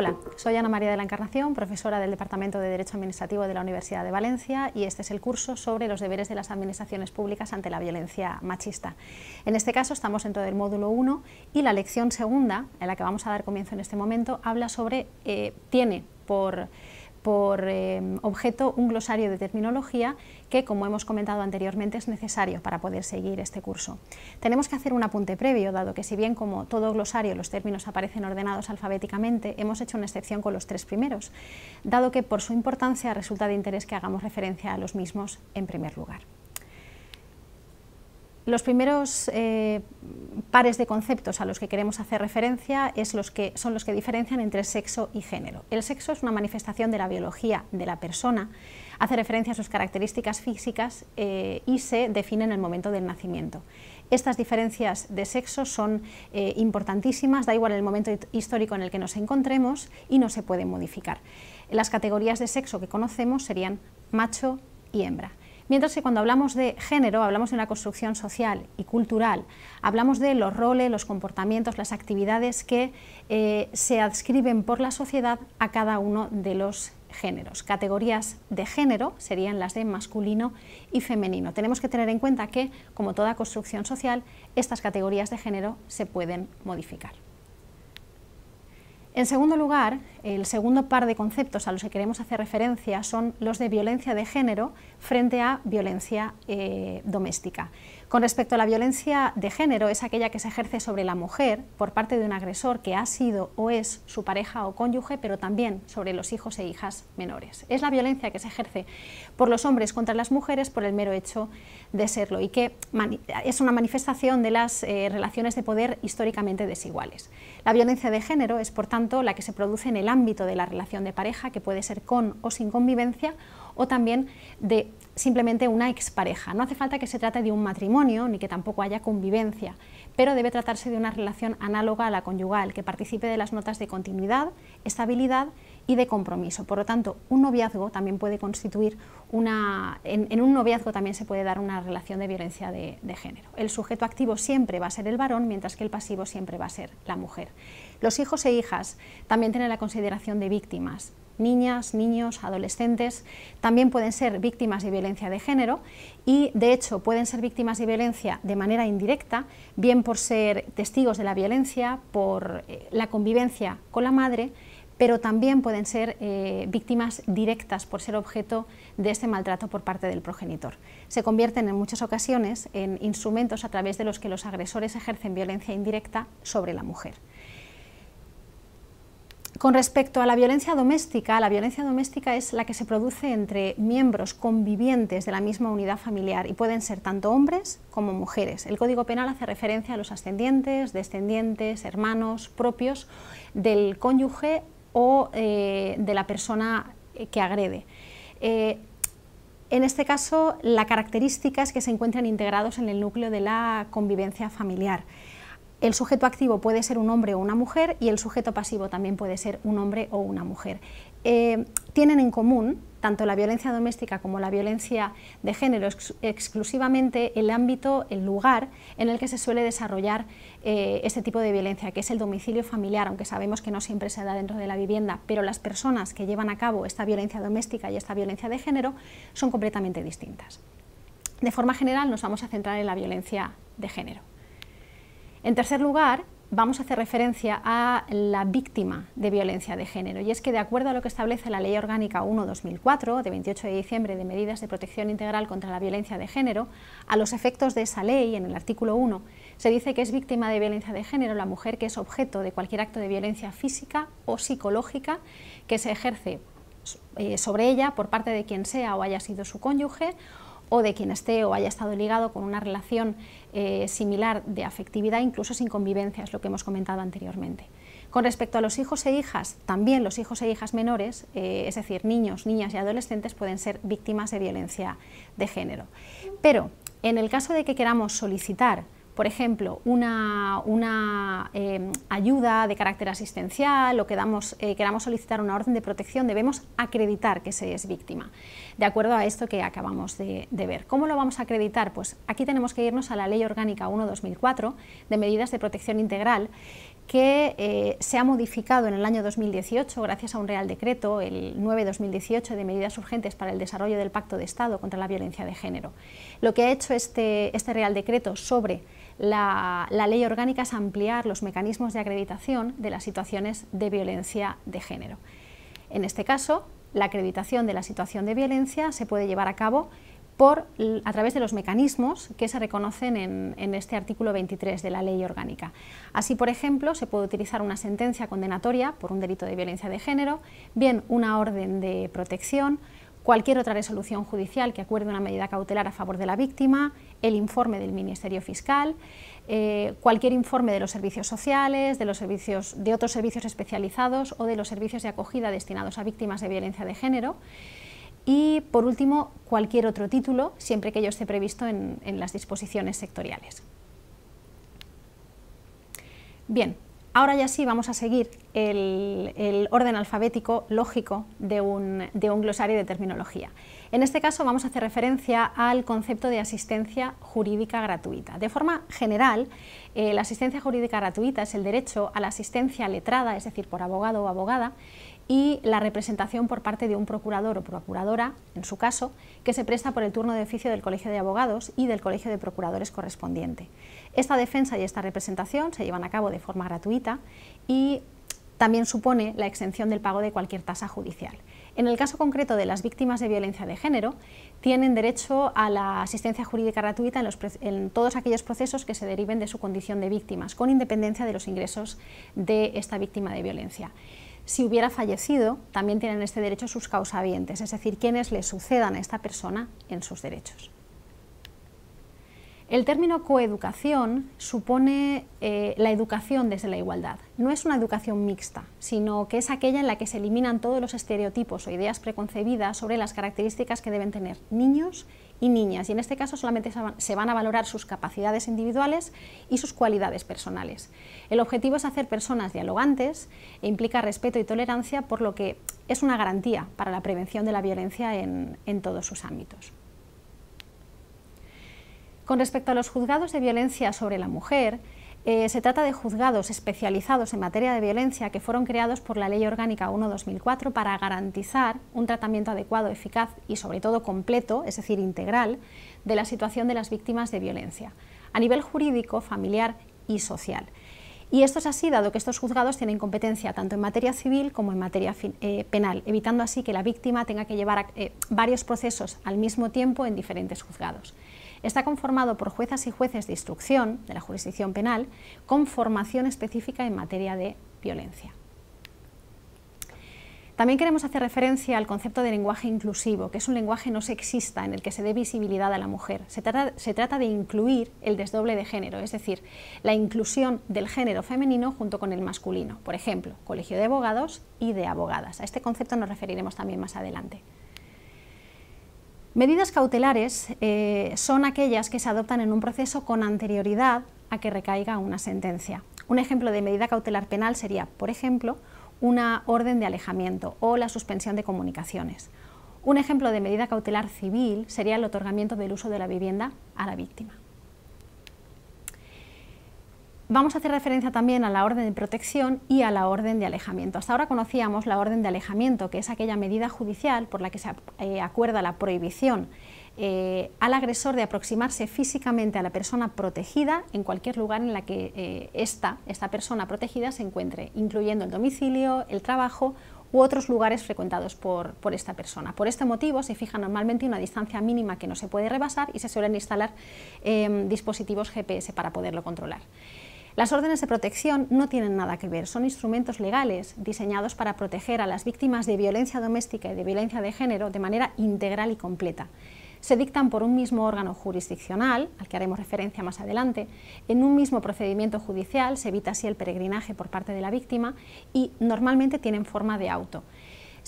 Hola, soy Ana María de la Encarnación, profesora del Departamento de Derecho Administrativo de la Universidad de Valencia y este es el curso sobre los deberes de las administraciones públicas ante la violencia machista. En este caso estamos dentro del módulo 1 y la lección segunda, en la que vamos a dar comienzo en este momento, habla sobre, eh, tiene por por em, objeto un glosario de terminología que, como hemos comentado anteriormente, es necesario para poder seguir este curso. Tenemos que hacer un apunte previo, dado que si bien como todo glosario los términos aparecen ordenados alfabéticamente, hemos hecho una excepción con los tres primeros, dado que por su importancia resulta de interés que hagamos referencia a los mismos en primer lugar. Los primeros eh, pares de conceptos a los que queremos hacer referencia es los que, son los que diferencian entre sexo y género. El sexo es una manifestación de la biología de la persona, hace referencia a sus características físicas eh, y se define en el momento del nacimiento. Estas diferencias de sexo son eh, importantísimas, da igual el momento histórico en el que nos encontremos y no se pueden modificar. Las categorías de sexo que conocemos serían macho y hembra. Mientras que cuando hablamos de género, hablamos de una construcción social y cultural, hablamos de los roles, los comportamientos, las actividades que eh, se adscriben por la sociedad a cada uno de los géneros. Categorías de género serían las de masculino y femenino. Tenemos que tener en cuenta que, como toda construcción social, estas categorías de género se pueden modificar. En segundo lugar, el segundo par de conceptos a los que queremos hacer referencia son los de violencia de género frente a violencia eh, doméstica. Con respecto a la violencia de género, es aquella que se ejerce sobre la mujer por parte de un agresor que ha sido o es su pareja o cónyuge, pero también sobre los hijos e hijas menores. Es la violencia que se ejerce por los hombres contra las mujeres por el mero hecho de serlo y que es una manifestación de las eh, relaciones de poder históricamente desiguales. La violencia de género es, por tanto, la que se produce en el ámbito de la relación de pareja, que puede ser con o sin convivencia, o también de simplemente una expareja. No hace falta que se trate de un matrimonio ni que tampoco haya convivencia, pero debe tratarse de una relación análoga a la conyugal, que participe de las notas de continuidad, estabilidad y de compromiso. Por lo tanto, un noviazgo también puede constituir una... En, un noviazgo también se puede dar una relación de violencia de género. El sujeto activo siempre va a ser el varón, mientras que el pasivo siempre va a ser la mujer. Los hijos e hijas también tienen la consideración de víctimas niñas, niños, adolescentes, también pueden ser víctimas de violencia de género y de hecho pueden ser víctimas de violencia de manera indirecta, bien por ser testigos de la violencia, por eh, la convivencia con la madre, pero también pueden ser eh, víctimas directas por ser objeto de este maltrato por parte del progenitor. Se convierten en muchas ocasiones en instrumentos a través de los que los agresores ejercen violencia indirecta sobre la mujer. Con respecto a la violencia doméstica, la violencia doméstica es la que se produce entre miembros convivientes de la misma unidad familiar y pueden ser tanto hombres como mujeres. El Código Penal hace referencia a los ascendientes, descendientes, hermanos propios del cónyuge o eh, de la persona que agrede. Eh, en este caso, la característica es que se encuentran integrados en el núcleo de la convivencia familiar el sujeto activo puede ser un hombre o una mujer y el sujeto pasivo también puede ser un hombre o una mujer. Eh, tienen en común tanto la violencia doméstica como la violencia de género exclusivamente el ámbito, el lugar en el que se suele desarrollar eh, este tipo de violencia, que es el domicilio familiar, aunque sabemos que no siempre se da dentro de la vivienda, pero las personas que llevan a cabo esta violencia doméstica y esta violencia de género son completamente distintas. De forma general nos vamos a centrar en la violencia de género. En tercer lugar, vamos a hacer referencia a la víctima de violencia de género. Y es que, de acuerdo a lo que establece la Ley Orgánica 1-2004, de 28 de diciembre, de medidas de protección integral contra la violencia de género, a los efectos de esa ley, en el artículo 1, se dice que es víctima de violencia de género la mujer que es objeto de cualquier acto de violencia física o psicológica que se ejerce eh, sobre ella por parte de quien sea o haya sido su cónyuge o de quien esté o haya estado ligado con una relación eh, similar de afectividad, incluso sin convivencia, es lo que hemos comentado anteriormente. Con respecto a los hijos e hijas, también los hijos e hijas menores, eh, es decir, niños, niñas y adolescentes, pueden ser víctimas de violencia de género. Pero en el caso de que queramos solicitar por ejemplo, una, em, ayuda de carácter asistencial o que eh, queramos solicitar una orden de protección, debemos acreditar que se es víctima, de acuerdo a esto que acabamos de, ver. ¿Cómo lo vamos a acreditar? Pues aquí tenemos que irnos a la Ley Orgánica 1-2004 de Medidas de Protección Integral, que eh, se ha modificado en el año 2018 gracias a un Real Decreto, el 9-2018, de medidas urgentes para el desarrollo del Pacto de Estado contra la violencia de género. Lo que ha hecho este, este Real Decreto sobre la, ley orgánica es ampliar los mecanismos de acreditación de las situaciones de violencia de género. En este caso, la acreditación de la situación de violencia se puede llevar a cabo a través de los mecanismos que se reconocen en, este artículo 23 de la ley orgánica. Así, por ejemplo, se puede utilizar una sentencia condenatoria por un delito de violencia de género, bien una orden de protección, cualquier otra resolución judicial que acuerde una medida cautelar a favor de la víctima, el informe del Ministerio Fiscal, eh, cualquier informe de los servicios sociales, de, los servicios, de otros servicios especializados o de los servicios de acogida destinados a víctimas de violencia de género. Y, por último, cualquier otro título, siempre que ello esté previsto en, en las disposiciones sectoriales. Bien, Ahora ya sí vamos a seguir el, orden alfabético lógico de un, glosario de terminología. En este caso vamos a hacer referencia al concepto de asistencia jurídica gratuita. De forma general, eh, la asistencia jurídica gratuita es el derecho a la asistencia letrada, es decir, por abogado o abogada, y la representación por parte de un procurador o procuradora, en su caso, que se presta por el turno de oficio del Colegio de Abogados y del Colegio de Procuradores correspondiente. Esta defensa y esta representación se llevan a cabo de forma gratuita y también supone la exención del pago de cualquier tasa judicial. En el caso concreto de las víctimas de violencia de género, tienen derecho a la asistencia jurídica gratuita en, en, todos aquellos procesos que se deriven de su condición de víctimas, con independencia de los ingresos de esta víctima de violencia si hubiera fallecido, también tienen este derecho sus causavientes, es decir, quienes le sucedan a esta persona en sus derechos. El término coeducación supone eh, la educación desde la igualdad. No es una educación mixta, sino que es aquella en la que se eliminan todos los estereotipos o ideas preconcebidas sobre las características que deben tener niños y niñas. Y en este caso solamente se van a valorar sus capacidades individuales y sus cualidades personales. El objetivo es hacer personas dialogantes e implica respeto y tolerancia, por lo que es una garantía para la prevención de la violencia en, en todos sus ámbitos. Con respecto a los juzgados de violencia sobre la mujer, eh, se trata de juzgados especializados en materia de violencia que fueron creados por la Ley Orgánica 1-2004 para garantizar un tratamiento adecuado, eficaz y sobre todo completo, es decir, integral, de la situación de las víctimas de violencia a nivel jurídico, familiar y social. Y esto es así, dado que estos juzgados tienen competencia tanto en materia civil como en materia eh, penal, evitando así que la víctima tenga que llevar eh, varios procesos al mismo tiempo en diferentes juzgados está conformado por juezas y jueces de instrucción de la jurisdicción penal con formación específica en materia de violencia. También queremos hacer referencia al concepto de lenguaje inclusivo, que es un lenguaje no sexista en el que se dé visibilidad a la mujer. Se trata, se trata, de incluir el desdoble de género, es decir, la inclusión del género femenino junto con el masculino, por ejemplo, colegio de abogados y de abogadas. A este concepto nos referiremos también más adelante. Medidas cautelares eh, son aquellas que se adoptan en un proceso con anterioridad a que recaiga una sentencia. Un ejemplo de medida cautelar penal sería, por ejemplo, una orden de alejamiento o la suspensión de comunicaciones. Un ejemplo de medida cautelar civil sería el otorgamiento del uso de la vivienda a la víctima. Vamos a hacer referencia también a la orden de protección y a la orden de alejamiento. Hasta ahora conocíamos la orden de alejamiento, que es aquella medida judicial por la que se eh, acuerda la prohibición eh, al agresor de aproximarse físicamente a la persona protegida en cualquier lugar en la que eh, esta, persona protegida se encuentre, incluyendo el domicilio, el trabajo u otros lugares frecuentados por, esta persona. Por este motivo se fija normalmente una distancia mínima que no se puede rebasar y se suelen instalar em, dispositivos GPS para poderlo controlar. Las órdenes de protección no tienen nada que ver, son instrumentos legales diseñados para proteger a las víctimas de violencia doméstica y de violencia de género de manera integral y completa. Se dictan por un mismo órgano jurisdiccional, al que haremos referencia más adelante, en un mismo procedimiento judicial, se evita así el peregrinaje por parte de la víctima y normalmente tienen forma de auto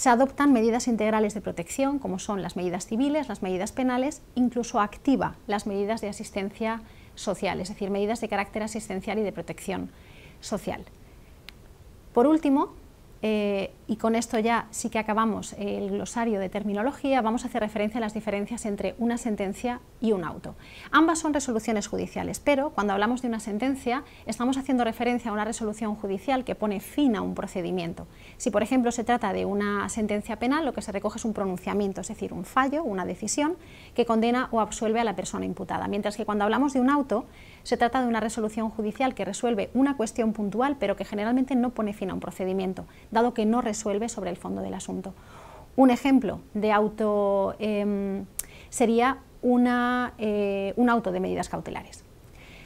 se adoptan medidas integrales de protección, como son las medidas civiles, las medidas penales, incluso activa las medidas de asistencia social, es decir, medidas de carácter asistencial y de protección social. Por último, eh, y con esto ya sí que acabamos el glosario de terminología, vamos a hacer referencia a las diferencias entre una sentencia y un auto. Ambas son resoluciones judiciales, pero cuando hablamos de una sentencia estamos haciendo referencia a una resolución judicial que pone fin a un procedimiento. Si por ejemplo se trata de una sentencia penal, lo que se recoge es un pronunciamiento, es decir, un fallo, una decisión que condena o absuelve a la persona imputada, mientras que cuando hablamos de un auto se trata de una resolución judicial que resuelve una cuestión puntual, pero que generalmente no pone fin a un procedimiento, dado que no resuelve sobre el fondo del asunto. Un ejemplo de auto em, sería eh, un auto de medidas cautelares.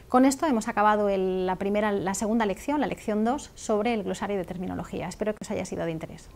Con esto hemos acabado la, la segunda lección, la lección 2, sobre el glosario de terminología. Espero que os haya sido de interés.